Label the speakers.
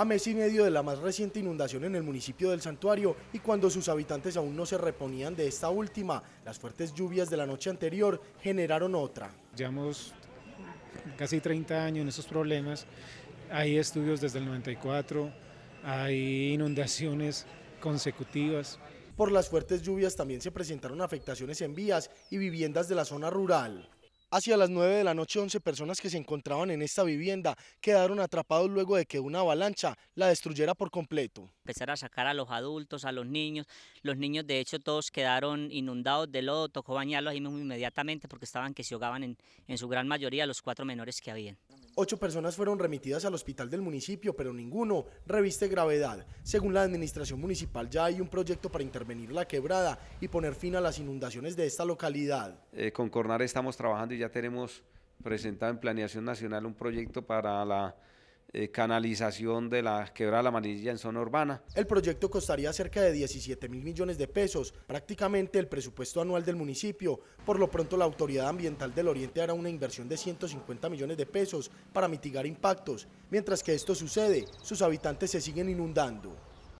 Speaker 1: A mes y medio de la más reciente inundación en el municipio del Santuario y cuando sus habitantes aún no se reponían de esta última, las fuertes lluvias de la noche anterior generaron otra. Llevamos casi 30 años en estos problemas, hay estudios desde el 94, hay inundaciones consecutivas. Por las fuertes lluvias también se presentaron afectaciones en vías y viviendas de la zona rural. Hacia las 9 de la noche, 11 personas que se encontraban en esta vivienda quedaron atrapados luego de que una avalancha la destruyera por completo.
Speaker 2: Empezar a sacar a los adultos, a los niños. Los niños, de hecho, todos quedaron inundados de lodo. Tocó bañarlos ahí inmediatamente porque estaban que se ahogaban en, en su gran mayoría los cuatro menores que habían.
Speaker 1: Ocho personas fueron remitidas al hospital del municipio, pero ninguno reviste gravedad. Según la administración municipal, ya hay un proyecto para intervenir la quebrada y poner fin a las inundaciones de esta localidad.
Speaker 3: Eh, con Cornar estamos trabajando y ya tenemos presentado en Planeación Nacional un proyecto para la eh, canalización de la quebrada la amarilla en zona urbana.
Speaker 1: El proyecto costaría cerca de 17 mil millones de pesos, prácticamente el presupuesto anual del municipio. Por lo pronto la Autoridad Ambiental del Oriente hará una inversión de 150 millones de pesos para mitigar impactos. Mientras que esto sucede, sus habitantes se siguen inundando.